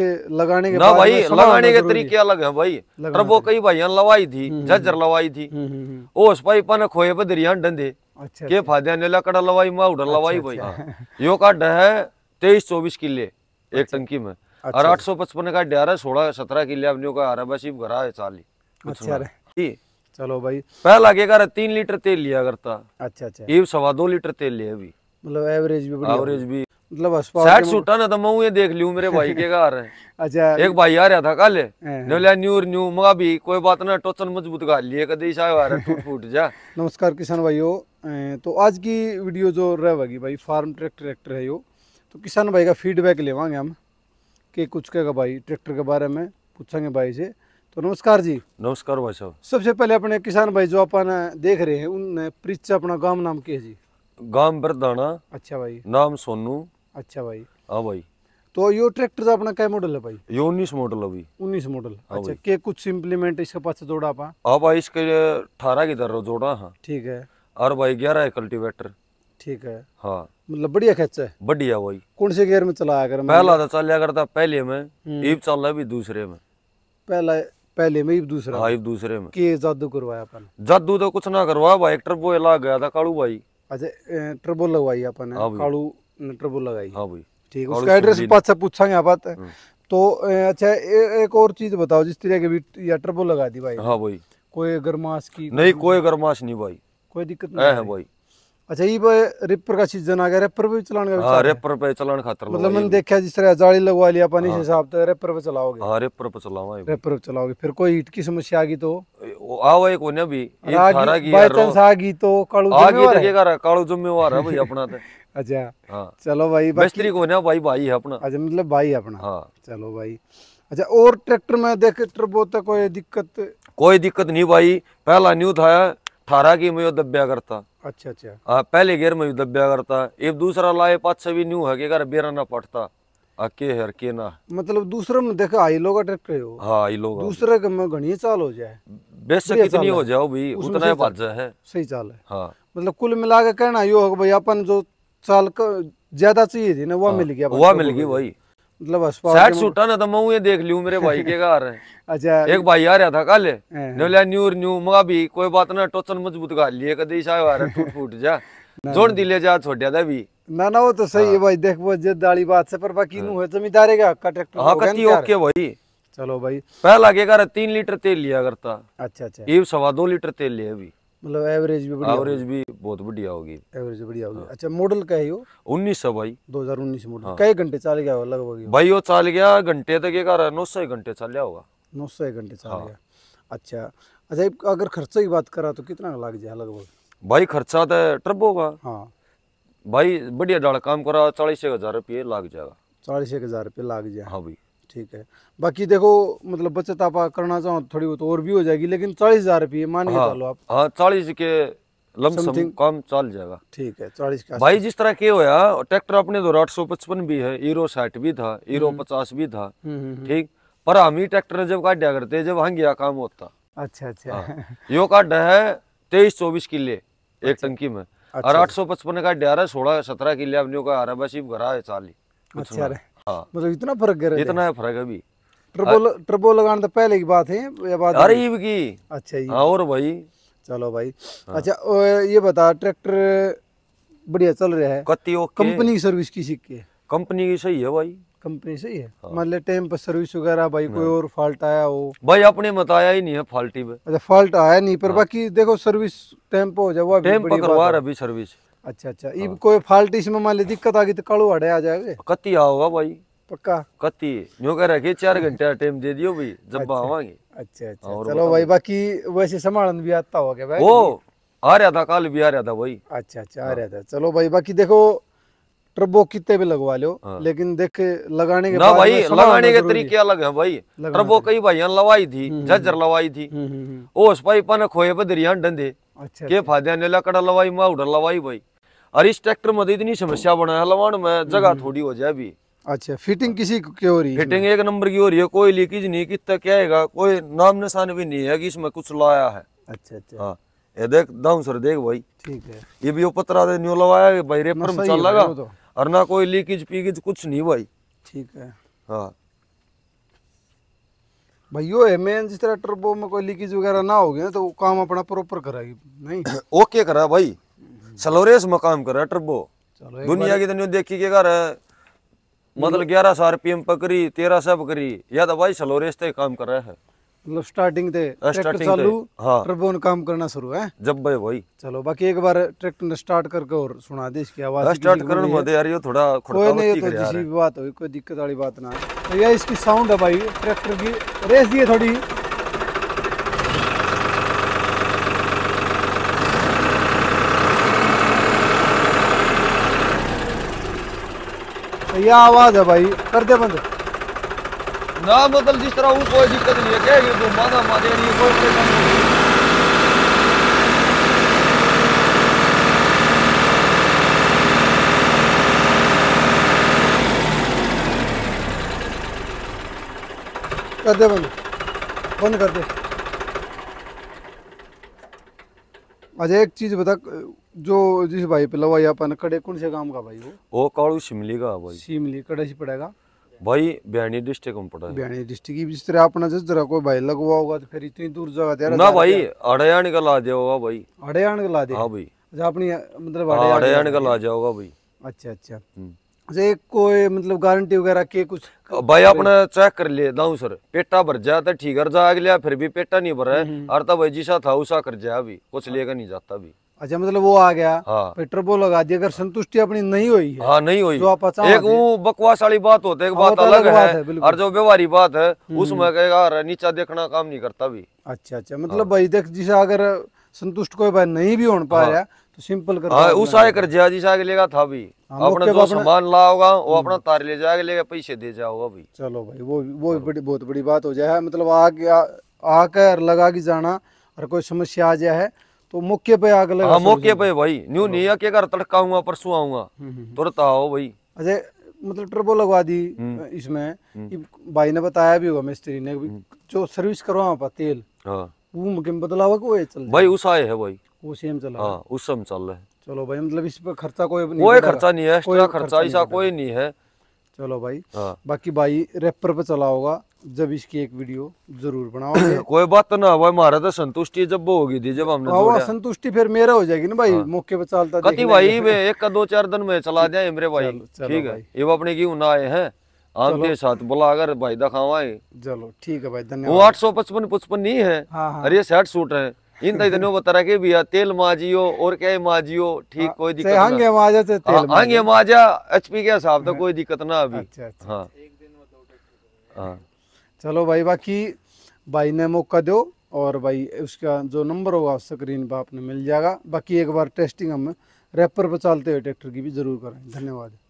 के लगाने के ना भाई लगाने के तरीके अलग है भाई वो कई भाई लवाई थी हम्म, हम्म, झज्जर लवाई थी ओस भाई पन खोए पे दरिया डंदे के अच्छा। फादिया ने लकड़ा लवाई माउडर अच्छा, लवाई अच्छा। भाई हाँ। यो का है तेईस चौबीस किले एक टंकी में और आठ सौ पचपन का डे आ रहा है सोलह सत्रह किले अपने का आ रहा बस घरा है चाली चलो भाई पहला के लगेगा तीन लीटर तेल लिया करता अच्छा अच्छा ये सवा दो लीटर तेल लिया अभी मतलब एवरेज भी एवरेज भी मतलब सेट सूटा ना तो मैं ये देख लियो मेरे भाई के घर है अच्छा एक भाई आ रहा था कल हाँ। न्यूर न्यू मगा भी कोई बात ना टोचन मजबूत कर लिए कदे टूट फूट जा नमस्कार किसान भाइयों तो आज की वीडियो जो रहेगी भाई फार्म ट्रैक्टर ट्रैक्टर है यो तो किसान भाई का फीडबैक लेवांगे हम के कुछ कहेगा भाई ट्रैक्टर के बारे में पूछेंगे भाई से तो नमस्कार जी नमस्कार भाई साहब सबसे पहले अपने किसान भाई जो अपन देख रहे हैं उन परिचय अपना गांव नाम क्या जी गांव बरदाना अच्छा भाई नाम सोनू अच्छा भाई हाँ भाई तो यो ट्रैक्टर अपना क्या मॉडल है भाई ये उन्नीस मॉडल अभी उन्नीस मॉडल हाँ अच्छा के कुछ इम्प्लीमेंट इसके पास जोड़ा आप अब हाँ इसके अठारह की दर जोड़ा हाँ ठीक है और भाई ग्यारह है कल्टीवेटर ठीक है हाँ मतलब बढ़िया खर्च है बढ़िया भाई कौन से गियर में चलाया कर पहला तो चलाया करता पहले में हम्म। ईब चल रहा दूसरे में पहला पहले में दूसरा हाँ दूसरे में के जादू करवाया अपन जादू तो कुछ ना करवाया भाई एक टर्बो लग गया था कालू भाई अच्छा टर्बो लगवाई अपन हाँ कालू ट्रबो लगाई हाँ भाई ठीक है उसका एड्रेस पाँच पूछा यहाँ आप हम्म। तो अच्छा ए, एक और चीज बताओ जिस तरह के भी या ट्रबो लगा दी भाई हाँ भाई कोई गरमाश की नहीं कोई गरमाश नहीं भाई कोई दिक्कत नहीं है भाई अच्छा ये भाई रिपर का सीजन आ गया रेपर पे चलान का हाँ, रेपर पे चलान खातर मतलब मैंने देखा जिस तरह जाली लगवा लिया पानी हाँ, से साफ तो रेपर पे चलाओगे हाँ रेपर पे चलाओगे रेपर पे चलाओगे फिर कोई हीट की समस्या आ गई तो आओ एक होने भी बाई चांस आ गई तो कालू जिम्मेवार तो है कालू जिम्मेवार है भाई अपना तो अच्छा हाँ। चलो भाई मिस्त्री को ना भाई भाई है अपना अच्छा मतलब भाई अपना हाँ चलो भाई अच्छा और ट्रैक्टर में देख ट्रबो तो कोई दिक्कत कोई दिक्कत नहीं भाई पहला न्यू था अठारह की मैं दबिया करता अच्छा अच्छा हाँ पहले गेयर में दबिया करता एक दूसरा लाए पाँच भी न्यू है के बेरा ना पटता अके हर के ना मतलब दूसरे में देखो आई लोग का ट्रैक्टर हो हाँ आई लोग दूसरे के में घनी चाल हो जाए बेशक कितनी हो जाओ भाई उतना ही बात है सही चाल है हाँ मतलब कुल मिला के कहना यो हो भाई अपन जो साल का ज्यादा चाहिए थी ना वो हाँ, मिल गया वो मिल गई वही मतलब सेट सूटा ना तो मैं ये देख लियो मेरे भाई के घर है अच्छा एक भाई आ रहा था कल हाँ। नौला न्यू न्यू मगा भी कोई बात ना टोचन मजबूत कर लिए कदे ईशा आ रहा टूट फूट जा जोड़ दिले जा छोड़ दिया भी ना ना वो तो सही है हाँ। भाई देख वो जिद दाली बात से पर बाकी नु है जमींदार है का ट्रैक्टर हां कती ओके भाई चलो भाई पहला के घर 3 लीटर तेल लिया करता अच्छा अच्छा ये सवा दो लीटर तेल ले अभी मतलब एवरेज भी बढ़िया एवरेज भी बहुत बढ़िया होगी एवरेज बढ़िया होगी हाँ। अच्छा मॉडल का है यो उन्नीस सौ भाई 2019 मॉडल हाँ। कई घंटे चल गया लगभग भाई वो चल गया घंटे तक तो ये रहा नौ सौ घंटे चल गया होगा नौ सौ घंटे चल हाँ। गया अच्छा अच्छा अगर खर्चे की बात करा तो कितना लग जाए लगभग भाई खर्चा तो ट्रब होगा हाँ भाई बढ़िया डाल काम करा चालीस एक हजार रुपये लग जाएगा चालीस एक हजार रुपये लग जाए हाँ भाई ठीक है बाकी देखो मतलब बचत आप करना चाहो तो थोड़ी बहुत और भी हो जाएगी लेकिन चालीस हजार रुपये मानिए हाँ, आप हाँ चालीस के लमसम काम चल जाएगा ठीक है चालीस का भाई जिस तरह के होया ट्रैक्टर अपने दो आठ सौ पचपन भी है हीरो साठ भी था हीरो हम्म। पचास भी था हम्म, हम्म, ठीक पर हम ही ट्रैक्टर जब काटा करते जब हंगिया काम होता अच्छा अच्छा हाँ। यो काटा है तेईस चौबीस किले एक अच्छा। टंकी में और अच्छा। आठ सौ पचपन का डेरा सोलह सत्रह किले अपने का आ रहा बस है चाली अच्छा हाँ मतलब इतना फर्क कर इतना फर्क अभी ट्रबो ट्रबो लगाने तो पहले की बात है या बात अरे की अच्छा जी हाँ और भाई चलो भाई हाँ। अच्छा ये बता ट्रैक्टर बढ़िया चल रहा है कती कंपनी की सर्विस किसी की कंपनी की सही है भाई कंपनी सही है हाँ। मतलब टाइम पर सर्विस वगैरह भाई कोई हाँ। और फॉल्ट आया हो भाई अपने बताया तो ही नहीं है फॉल्टी में अच्छा फॉल्ट आया नहीं पर हाँ। बाकी देखो सर्विस टाइम पर हो जाए टाइम पर करवा रहा अभी सर्विस अच्छा अच्छा ये हाँ। कोई फॉल्ट इसमें मान ली दिक्कत आ गई तो कालू हड़े आ जाएगा कति आओगा भाई पक्का कति यो कह रखे चार घंटे का टाइम दे दियो भाई जब अच्छा, आवांगे अच्छा अच्छा चलो भाई बाकी वैसे संभालन भी आता होगा भाई वो आ रहा था कल भी आ रहा था भाई अच्छा अच्छा आ हाँ। रहा था चलो भाई बाकी देखो ट्रबो कितने भी लगवा लो हाँ। लेकिन देख लगाने के ना भाई लगाने के तरीके अलग है भाई ट्रबो कई भाई लवाई थी हम्म, झज्जर हम्म, लवाई थी हम्म, ओस भाई पन खोए बदरिया डंडे अच्छा, के अच्छा। फादिया ने लकड़ा लवाई माउडर लवाई भाई और इस ट्रैक्टर में इतनी समस्या बना है लवाण में जगह हम्म। थोड़ी हो जाए अभी अच्छा फिटिंग किसी की हो रही है फिटिंग एक नंबर की हो रही है कोई लीकेज नहीं कितना क्या है कोई नाम निशान भी नहीं है कि इसमें कुछ लाया है अच्छा अच्छा हाँ, ये देख दाऊ सर देख भाई ठीक है ये भी वो पतरा दे न्यू लगाया भाई रेपर में चल लगा तो। और ना कोई लीकेज पीकेज कुछ नहीं भाई ठीक है हाँ भाई यो है मेन जिस तरह ट्रबो में कोई लीकेज वगैरह ना हो गया तो वो काम अपना प्रॉपर कराएगी नहीं ओके करा भाई सलोरेस मकाम कर रहा टर्बो दुनिया की तो देखी के कर मतलब ग्यारह सौ आरपीएम पकड़ी तेरह सौ पकड़ी या तो भाई सलोरेस ते काम कर रहा है मतलब स्टार्टिंग थे ट्रैक्टर चालू हाँ टर्बो ने काम करना शुरू है जब भाई भाई चलो बाकी एक बार ट्रैक्टर ने स्टार्ट करके और सुना दे इसकी आवाज स्टार्ट करने में यार ये थोड़ा कोई नहीं तो किसी भी बात हो कोई दिक्कत वाली बात ना तो यह इसकी साउंड है भाई ट्रैक्टर की रेस दी है थोड़ी तो ये आवाज है भाई कर दे बंद ना मतलब जिस तरह हूँ कोई दिक्कत नहीं है क्या ये तो माना माने नहीं कोई दिक्कत नहीं कर दे बंद बंद कर दे अजय एक चीज़ बता जो जिस भाई पे लवाई अपन कड़े कौन से गांव का भाई वो ओ कालू शिमली का भाई शिमली कड़े से पड़ेगा भाई बिहानी डिस्ट्रिक्ट में पड़ा है बिहानी डिस्ट्रिक्ट जिस तरह अपना जिस तरह कोई भाई लगवा होगा तो फिर इतनी दूर जगह तेरा ना भाई अड़यान का ला जाओगा भाई अड़यान का ला दे हां भाई अच्छा अपनी मतलब हाँ, अड़यान का ला जाओगा भाई अच्छा अच्छा।, हम्म। अच्छा एक कोई मतलब गारंटी वगैरह के कुछ भाई आपने चेक कर लिए दाऊ सर पेटा भर जाता तो ठीक है जा अगले फिर भी पेटा नहीं भरा है अरे हम्म, हम्म। तो भाई जिसा था उसा कर जाए अभी कुछ लेकर नहीं जाता अभी अच्छा मतलब वो आ गया हाँ। पेट्रोल टर्बो लगा दिया अगर संतुष्टि अपनी नहीं हुई है हाँ नहीं हुई तो आप एक वो बकवास वाली बात होती है एक हाँ, बात तो अलग है और जो व्यवहारिक बात है हम्म, उसमें हम्म। कहेगा नीचा देखना काम नहीं करता भी अच्छा अच्छा मतलब हाँ। भाई देख जिसे अगर संतुष्ट कोई भाई नहीं भी हो पा रहा तो सिंपल कर हाँ, उस आए कर जिया जिस आगे लेगा था भी हाँ, अपना जो सामान ला वो हम्म। अपना तार ले जाएगा लेगा पैसे दे जाओगा भी चलो भाई वो वो बड़ी बहुत बड़ी बात हो जाए मतलब आके आकर लगा के जाना और कोई समस्या आ जाए तो मौके पे आग लगा हाँ, मौके पे भाई न्यू नहीं है कि अगर तड़का आऊंगा परसों आऊंगा हम्म, हम्म, हम्म। तुरंत आओ भाई अच्छा मतलब ट्रबो लगवा दी इसमें भाई ने बताया भी होगा मिस्त्री ने जो सर्विस करवा पा तेल वो हाँ। बदलाव को चल भाई उस आए है भाई वो सेम चला हाँ उस समय चल रहा है चलो भाई मतलब इस पर खर्चा कोई नहीं कोई खर्चा नहीं है कोई खर्चा ऐसा कोई नहीं है चलो भाई हाँ। बाकी भाई रेपर पे चला होगा जब इसकी एक वीडियो जरूर बनाओ कोई बात तो ना भाई मारा तो संतुष्टि जब वो होगी थी जब हमने संतुष्टि फिर मेरा हो जाएगी ना भाई हाँ। मौके पर चलता कति भाई में एक का दो चार दिन में चला जाए इमरे भाई ठीक है ये अपने क्यों ना आए हैं आमके साथ अगर भाई दिखावा चलो ठीक है भाई धन्यवाद वो आठ सौ पचपन पचपन नहीं है हाँ, हाँ। अरे शर्ट सूट है इन तो तनो बता के भैया तेल माजियो और क्या माजियो ठीक हाँ, कोई दिक्कत आगे माजा से तेल हंगे माजा एचपी के हिसाब तो कोई दिक्कत ना अभी अच्छा, अच्छा। हाँ हाँ चलो भाई बाकी भाई ने मौका दो और भाई उसका जो नंबर होगा स्क्रीन पर आपने मिल जाएगा बाकी एक बार टेस्टिंग हम रैपर पर चलते हुए ट्रैक्टर की भी ज़रूर करें धन्यवाद